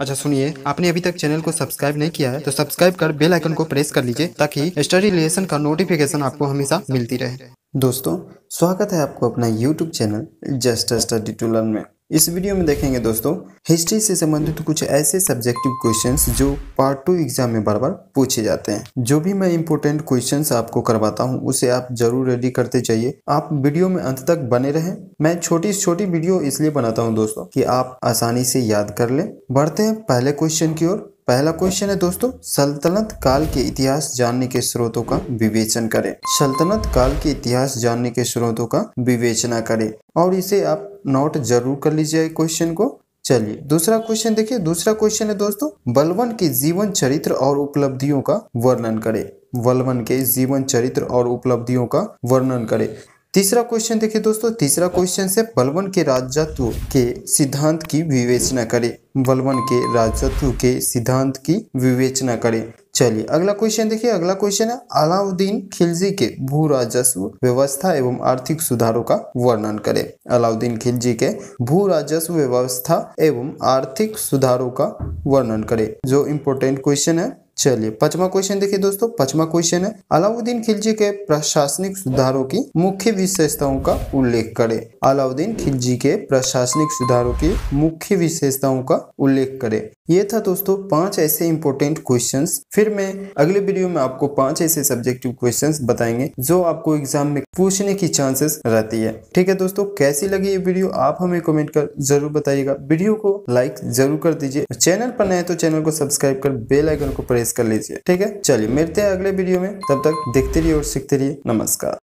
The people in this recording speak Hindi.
अच्छा सुनिए आपने अभी तक चैनल को सब्सक्राइब नहीं किया है तो सब्सक्राइब कर बेल आइकन को प्रेस कर लीजिए ताकि स्टडी रिलेशन का नोटिफिकेशन आपको हमेशा मिलती रहे दोस्तों स्वागत है आपको अपना YouTube channel just study to learn में इस वीडियो में देखेंगे दोस्तों हिस्ट्री से संबंधित कुछ ऐसे सब्जेक्टिव क्वेश्चंस जो पार्ट टू एग्जाम में बार बार पूछे जाते हैं जो भी मैं इंपोर्टेंट क्वेश्चंस आपको करवाता हूं उसे आप जरूर रेडी करते जाइए आप वीडियो में अंत तक बने रहें मैं छोटी छोटी वीडियो इसलिए बनाता हूं दोस्तों कि आप आसानी से याद कर ले बढ़ते हैं पहले क्वेश्चन की ओर पहला क्वेश्चन है दोस्तों सल्तनत काल के इतिहास जानने के स्रोतों का विवेचन करें सल्तनत काल के इतिहास जानने के स्रोतों का विवेचना करें और इसे आप नोट जरूर कर लीजिए क्वेश्चन को चलिए दूसरा क्वेश्चन देखिए दूसरा क्वेश्चन है दोस्तों बलवन के जीवन चरित्र और उपलब्धियों का वर्णन करें बलवन के जीवन चरित्र और उपलब्धियों का वर्णन करें तीसरा क्वेश्चन देखिए दोस्तों तीसरा क्वेश्चन से बलवन के राजत्व के सिद्धांत की विवेचना करें बलवन के राजत्व के सिद्धांत की विवेचना करें चलिए अगला क्वेश्चन देखिए अगला क्वेश्चन है अलाउद्दीन खिलजी के भू राजस्व व्यवस्था एवं आर्थिक सुधारों का वर्णन करें अलाउद्दीन खिलजी के भू राजस्व व्यवस्था एवं आर्थिक सुधारों का वर्णन करें जो इम्पोर्टेंट क्वेश्चन है चलिए पचवा क्वेश्चन देखिए दोस्तों पचवा क्वेश्चन है अलाउद्दीन खिलजी के प्रशासनिक सुधारों की मुख्य विशेषताओं का उल्लेख करें अलाउद्दीन खिलजी के प्रशासनिक सुधारों की मुख्य विशेषताओं का उल्लेख करें ये था दोस्तों पांच ऐसे इंपॉर्टेंट क्वेश्चंस फिर मैं अगले वीडियो में आपको पांच ऐसे सब्जेक्टिव क्वेश्चंस बताएंगे जो आपको एग्जाम में पूछने की चांसेस रहती है ठीक है दोस्तों कैसी लगी ये वीडियो आप हमें कमेंट कर जरूर बताइएगा वीडियो को लाइक जरूर कर दीजिए चैनल पर नए तो चैनल को सब्सक्राइब कर बेलाइकन को प्रेस कर लीजिए ठीक है चलिए मिलते हैं अगले वीडियो में तब तक देखते रहिए और सीखते रहिए नमस्कार